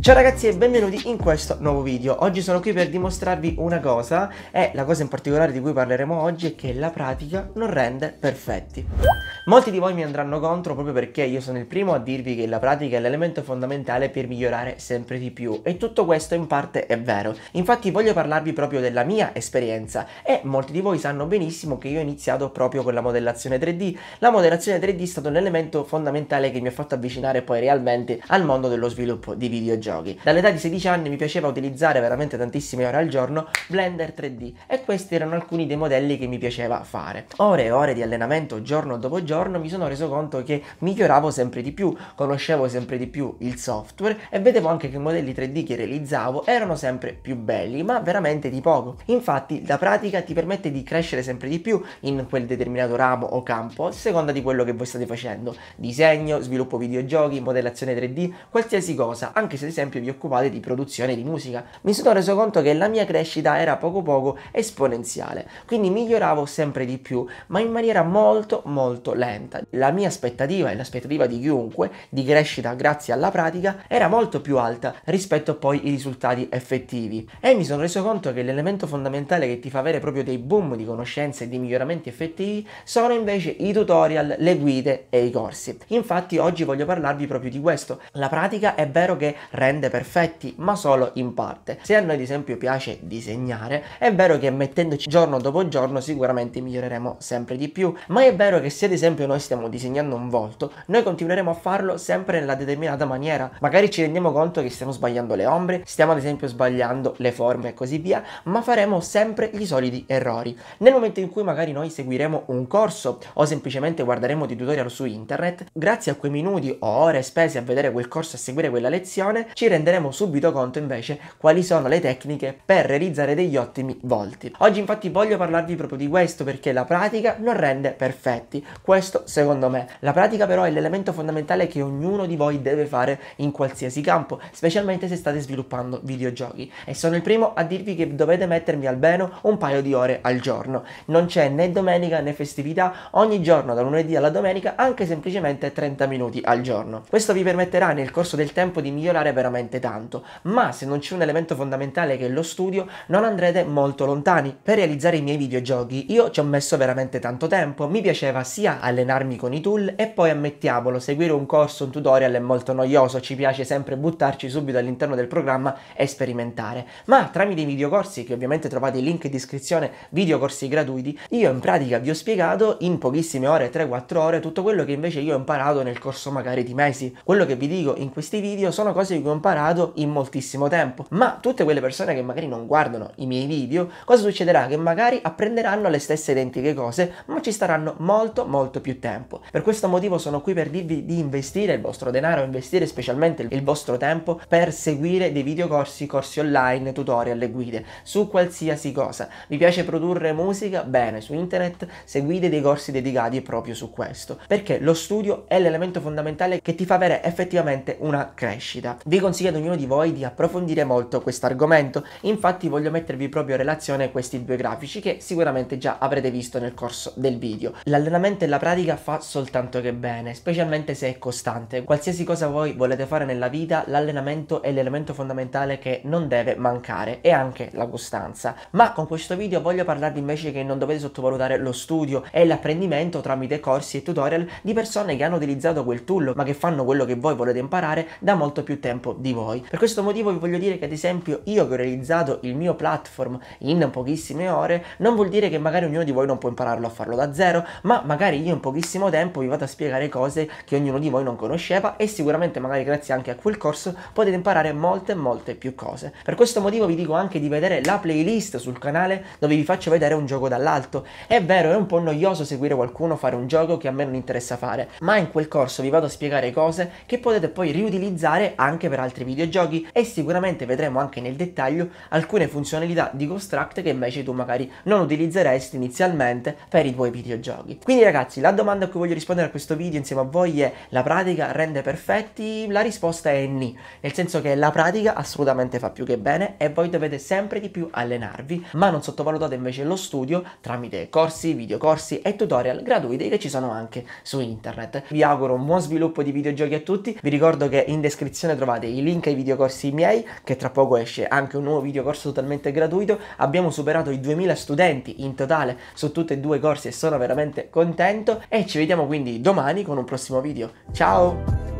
Ciao ragazzi e benvenuti in questo nuovo video. Oggi sono qui per dimostrarvi una cosa e la cosa in particolare di cui parleremo oggi è che la pratica non rende perfetti. Molti di voi mi andranno contro proprio perché io sono il primo a dirvi che la pratica è l'elemento fondamentale per migliorare sempre di più e tutto questo in parte è vero. Infatti voglio parlarvi proprio della mia esperienza e molti di voi sanno benissimo che io ho iniziato proprio con la modellazione 3D. La modellazione 3D è stato l'elemento fondamentale che mi ha fatto avvicinare poi realmente al mondo dello sviluppo di videogiochi. Dall'età di 16 anni mi piaceva utilizzare veramente tantissime ore al giorno Blender 3D e questi erano alcuni dei modelli che mi piaceva fare. Ore e ore di allenamento giorno dopo giorno giorno mi sono reso conto che miglioravo sempre di più, conoscevo sempre di più il software e vedevo anche che i modelli 3D che realizzavo erano sempre più belli, ma veramente di poco. Infatti la pratica ti permette di crescere sempre di più in quel determinato ramo o campo, a seconda di quello che voi state facendo. Disegno, sviluppo videogiochi, modellazione 3D, qualsiasi cosa, anche se ad esempio vi occupate di produzione di musica. Mi sono reso conto che la mia crescita era poco poco esponenziale, quindi miglioravo sempre di più, ma in maniera molto molto lenta violenta. La mia aspettativa e l'aspettativa di chiunque di crescita grazie alla pratica era molto più alta rispetto poi ai risultati effettivi e mi sono reso conto che l'elemento fondamentale che ti fa avere proprio dei boom di conoscenze e di miglioramenti effettivi sono invece i tutorial, le guide e i corsi. Infatti oggi voglio parlarvi proprio di questo. La pratica è vero che rende perfetti, ma solo in parte. Se a noi ad esempio piace disegnare, è vero che mettendoci giorno dopo giorno sicuramente miglioreremo sempre di più, ma è vero che se ad esempio esempio noi stiamo disegnando un volto, noi continueremo a farlo sempre nella determinata maniera. Magari ci rendiamo conto che stiamo sbagliando le ombre, stiamo ad esempio sbagliando le forme e così via, ma faremo sempre gli soliti errori. Nel momento in cui magari noi seguiremo un corso o semplicemente guarderemo dei tutorial su internet, grazie a quei minuti o ore spese a vedere quel corso e seguire quella lezione, ci renderemo subito conto invece quali sono le tecniche per realizzare degli ottimi volti. Oggi infatti voglio parlarvi proprio di questo perché la pratica non rende perfetti. Questo questo secondo me. La pratica però è l'elemento fondamentale che ognuno di voi deve fare in qualsiasi campo, specialmente se state sviluppando videogiochi. E sono il primo a dirvi che dovete mettermi almeno un paio di ore al giorno. Non c'è né domenica né festività, ogni giorno da lunedì alla domenica anche semplicemente 30 minuti al giorno. Questo vi permetterà nel corso del tempo di migliorare veramente tanto, ma se non c'è un elemento fondamentale che è lo studio non andrete molto lontani. Per realizzare i miei videogiochi io ci ho messo veramente tanto tempo, mi piaceva sia allenarmi con i tool e poi ammettiamolo, seguire un corso, un tutorial è molto noioso, ci piace sempre buttarci subito all'interno del programma e sperimentare. Ma tramite i videocorsi, che ovviamente trovate il link in descrizione, videocorsi gratuiti, io in pratica vi ho spiegato in pochissime ore, 3-4 ore, tutto quello che invece io ho imparato nel corso magari di mesi. Quello che vi dico in questi video sono cose che ho imparato in moltissimo tempo, ma tutte quelle persone che magari non guardano i miei video, cosa succederà? Che magari apprenderanno le stesse identiche cose, ma ci staranno molto molto molto più tempo. Per questo motivo sono qui per dirvi di investire il vostro denaro, investire specialmente il vostro tempo per seguire dei videocorsi, corsi online, tutorial e guide su qualsiasi cosa. Vi piace produrre musica? Bene, su internet seguite dei corsi dedicati proprio su questo, perché lo studio è l'elemento fondamentale che ti fa avere effettivamente una crescita. Vi consiglio ad ognuno di voi di approfondire molto questo argomento, infatti voglio mettervi proprio in relazione questi due grafici che sicuramente già avrete visto nel corso del video. L'allenamento e la pratica pratica fa soltanto che bene, specialmente se è costante. Qualsiasi cosa voi volete fare nella vita, l'allenamento è l'elemento fondamentale che non deve mancare e anche la costanza. Ma con questo video voglio parlarvi invece che non dovete sottovalutare lo studio e l'apprendimento tramite corsi e tutorial di persone che hanno utilizzato quel tool ma che fanno quello che voi volete imparare da molto più tempo di voi. Per questo motivo vi voglio dire che ad esempio io che ho realizzato il mio platform in pochissime ore non vuol dire che magari ognuno di voi non può impararlo a farlo da zero ma magari io in pochissimo tempo vi vado a spiegare cose che ognuno di voi non conosceva e sicuramente magari grazie anche a quel corso potete imparare molte molte più cose. Per questo motivo vi dico anche di vedere la playlist sul canale dove vi faccio vedere un gioco dall'alto. È vero, è un po' noioso seguire qualcuno fare un gioco che a me non interessa fare, ma in quel corso vi vado a spiegare cose che potete poi riutilizzare anche per altri videogiochi e sicuramente vedremo anche nel dettaglio alcune funzionalità di Construct che invece tu magari non utilizzeresti inizialmente per i tuoi videogiochi. Quindi ragazzi, la la domanda a cui voglio rispondere a questo video insieme a voi è la pratica rende perfetti? La risposta è ni, nel senso che la pratica assolutamente fa più che bene e voi dovete sempre di più allenarvi, ma non sottovalutate invece lo studio tramite corsi, videocorsi e tutorial gratuiti che ci sono anche su internet. Vi auguro un buon sviluppo di videogiochi a tutti, vi ricordo che in descrizione trovate i link ai videocorsi miei, che tra poco esce anche un nuovo videocorso totalmente gratuito, abbiamo superato i 2000 studenti in totale su tutti e due i corsi e sono veramente contento e ci vediamo quindi domani con un prossimo video. Ciao!